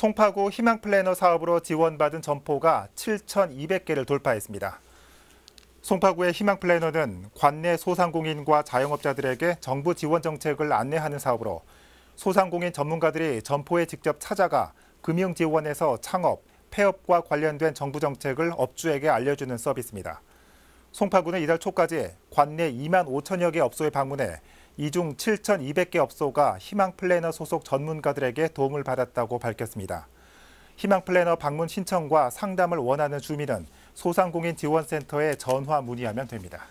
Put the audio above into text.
송파구 희망 플래너 사업으로 지원받은 점포가 7,200개를 돌파했습니다. 송파구의 희망 플래너는 관내 소상공인과 자영업자들에게 정부 지원 정책을 안내하는 사업으로 소상공인 전문가들이 점포에 직접 찾아가 금융 지원에서 창업, 폐업과 관련된 정부 정책을 업주에게 알려주는 서비스입니다. 송파구는 이달 초까지 관내 2만 5천여 개 업소에 방문해 이중 7,200개 업소가 희망 플래너 소속 전문가들에게 도움을 받았다고 밝혔습니다. 희망 플래너 방문 신청과 상담을 원하는 주민은 소상공인 지원센터에 전화 문의하면 됩니다.